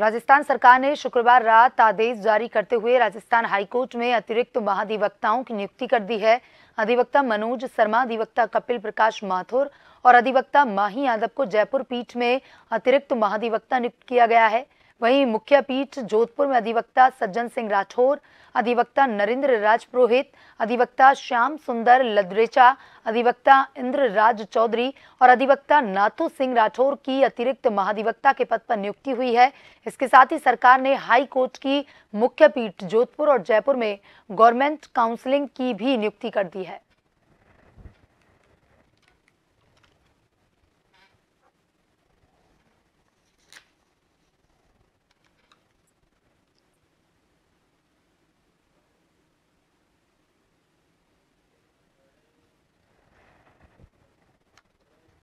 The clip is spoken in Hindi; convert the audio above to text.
राजस्थान सरकार ने शुक्रवार रात आदेश जारी करते हुए राजस्थान हाईकोर्ट में अतिरिक्त महाधिवक्ताओं की नियुक्ति कर दी है अधिवक्ता मनोज शर्मा अधिवक्ता कपिल प्रकाश माथुर और अधिवक्ता माही यादव को जयपुर पीठ में अतिरिक्त महाधिवक्ता नियुक्त किया गया है वहीं मुख्य पीठ जोधपुर में अधिवक्ता सज्जन सिंह राठौर अधिवक्ता नरेंद्र राज पुरोहित अधिवक्ता श्याम सुंदर लद्रेचा अधिवक्ता इंद्र राज चौधरी और अधिवक्ता नाथू सिंह राठौर की अतिरिक्त महाधिवक्ता के पद पर नियुक्ति हुई है इसके साथ ही सरकार ने हाई कोर्ट की मुख्य पीठ जोधपुर और जयपुर में गवर्नमेंट काउंसिलिंग की भी नियुक्ति कर दी है